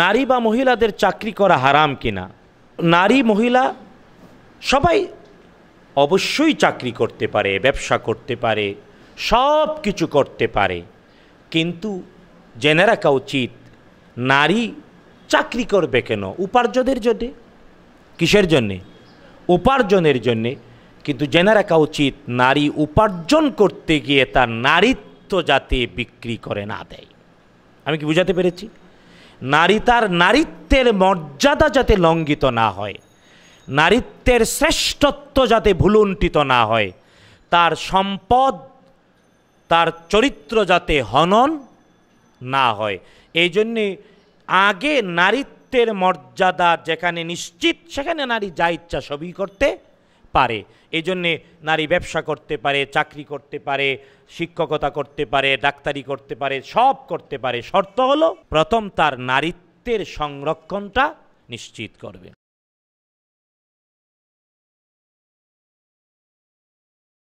নারী বা মহিলাদের চাকরি করা হারাম কিনা নারী মহিলা সবাই অবশ্যই চাকরি করতে পারে ব্যবসা করতে পারে সব কিছু করতে পারে কিন্তু জেনে রাখা উচিত নারী চাকরি করবে কেন উপার্জনের জন্যে কিসের জন্যে উপার্জনের জন্যে কিন্তু জেনে রাখা উচিত নারী উপার্জন করতে গিয়ে তার নারীত্ব যাতে বিক্রি করে না দেয় আমি কি বুঝাতে পেরেছি নারী তার নারীত্বের মর্যাদা যাতে লঙ্ঘিত না হয় নারীত্বের শ্রেষ্ঠত্ব যাতে ভুলুণ্ঠিত না হয় তার সম্পদ তার চরিত্র যাতে হনন না হয় এই জন্যে আগে নারীত্বের মর্যাদা যেখানে নিশ্চিত সেখানে নারী যা ইচ্ছা সবই করতে পারে এই জন্যে নারী ব্যবসা করতে পারে চাকরি করতে পারে শিক্ষকতা করতে পারে ডাক্তারি করতে পারে সব করতে পারে শর্ত হলো প্রথম তার নারীত্বের সংরক্ষণটা নিশ্চিত করবে